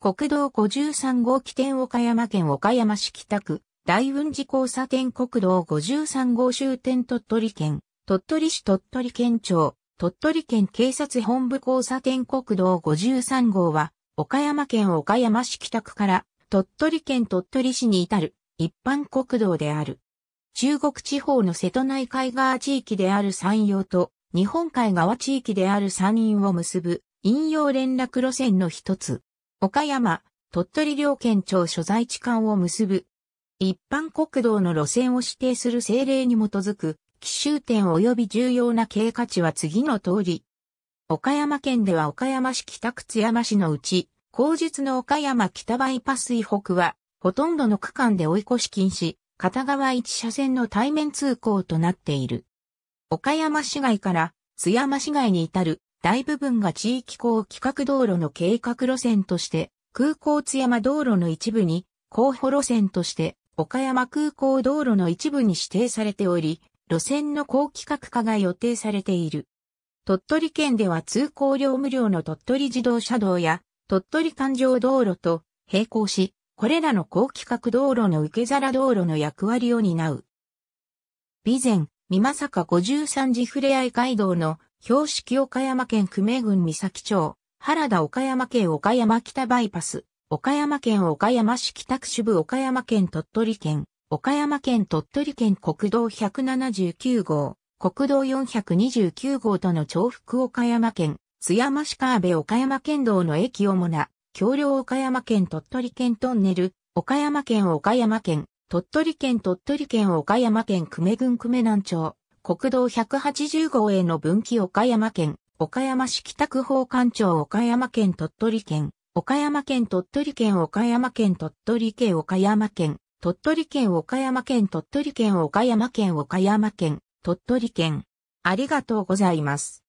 国道53号起点岡山県岡山市北区、大雲寺交差点国道53号終点鳥取県、鳥取市鳥取県庁、鳥取県警察本部交差点国道53号は、岡山県岡山市北区から鳥取県鳥取市に至る一般国道である。中国地方の瀬戸内海側地域である山陽と日本海側地域である山陰を結ぶ引用連絡路線の一つ。岡山、鳥取両県庁所在地間を結ぶ。一般国道の路線を指定する政令に基づく、奇襲点及び重要な経過値は次の通り。岡山県では岡山市北津山市のうち、後日の岡山北バイパス以北は、ほとんどの区間で追い越し禁止、片側一車線の対面通行となっている。岡山市街から津山市街に至る大部分が地域港規格道路の計画路線として、空港津山道路の一部に、候補路線として、岡山空港道路の一部に指定されており、路線の高規格化が予定されている。鳥取県では通行料無料の鳥取自動車道や鳥取環状道路と並行し、これらの高規格道路の受け皿道路の役割を担う。備前、美正坂53次ふれあい街道の標識岡山県久米郡三崎町、原田岡山県岡山北バイパス、岡山県岡山市北区支部岡山県鳥取県、岡山県鳥取県国道179号、国道429号との重複岡山県、津山市川辺岡山県道の駅主な、橋梁岡山県鳥取県トンネル、岡山県岡山県、鳥取県鳥取県岡山県久米郡久米南町、国道180号への分岐岡山県、岡山市北区法館町岡山県鳥取県、岡山県鳥取県岡山県鳥取県岡山県、鳥取県岡山県鳥取県岡山県岡山県鳥取県。ありがとうございます。